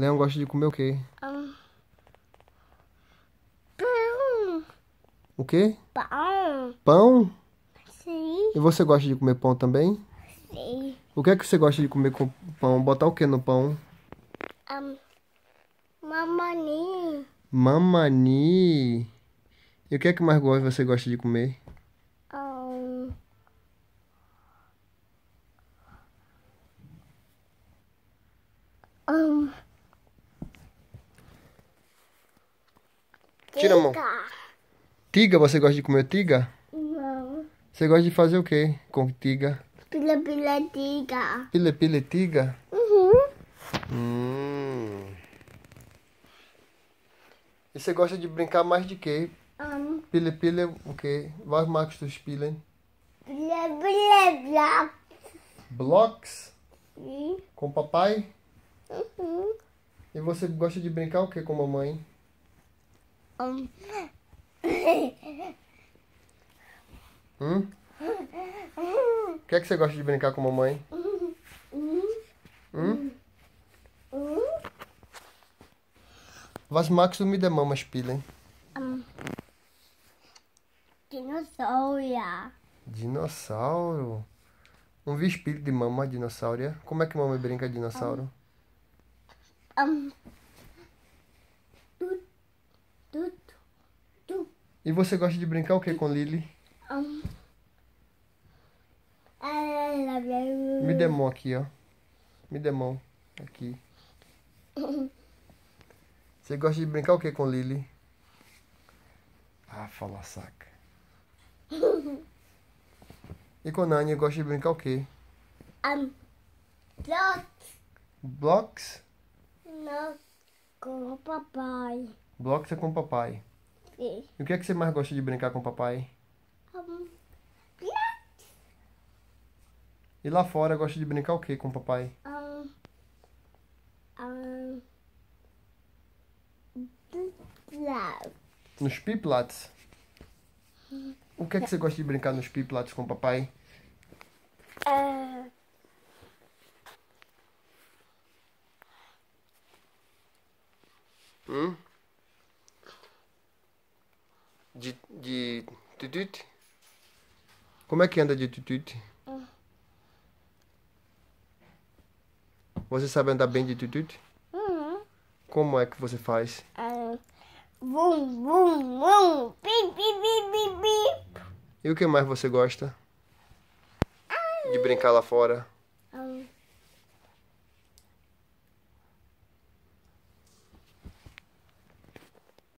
Leão gosta de comer o quê? Ah. Pão. O quê? Pão. Pão? Sim. E você gosta de comer pão também? Sim. O que é que você gosta de comer com pão? Botar o que no pão? Um, mamani. Mamani. E o que é que mais você gosta de comer? Um... um... Tira a mão. Tiga, você gosta de comer tiga? Não. Você gosta de fazer o que com tiga? Pilepile tiga. Pilepile tiga? Uhum. Hum. E você gosta de brincar mais de quê? Um. Pila o quê? Vai Marcos dos Pilen. Pila pila blocks. Blocks? Sim. Com papai? Uhum. E você gosta de brincar o que com mamãe? Hum? Hum? O que é que você gosta de brincar com mamãe? Hum? Was magst du mit der Mama spielen? Um, Dinossauro. Dinossauro? Um vi espírito de mamãe dinossauro. É? Como é que mamãe brinca de dinossauro? Um, um, tudo. Tu. E você gosta de brincar o que com Lily? Um. Me dê mão aqui, ó. Me dê mão. Aqui. Você gosta de brincar o que com Lily? Ah, fala saca. E com Nani, gosta de brincar o quê? Um, blocks. Blocks? Não, com o papai. Blocos é com o papai. Sim. E o que é que você mais gosta de brincar com o papai? Um, e lá fora gosta de brincar o que com o papai? Um, um, nos piplates. O que é que você gosta de brincar nos piplates com o papai? Uh, hum? de, de tutut? Como é que anda de tutut? Você sabe andar bem de tutut? Uhum. Como é que você faz? É, um, bum, bum, bum, pip, pip, pip, E o que mais você gosta? De brincar lá fora?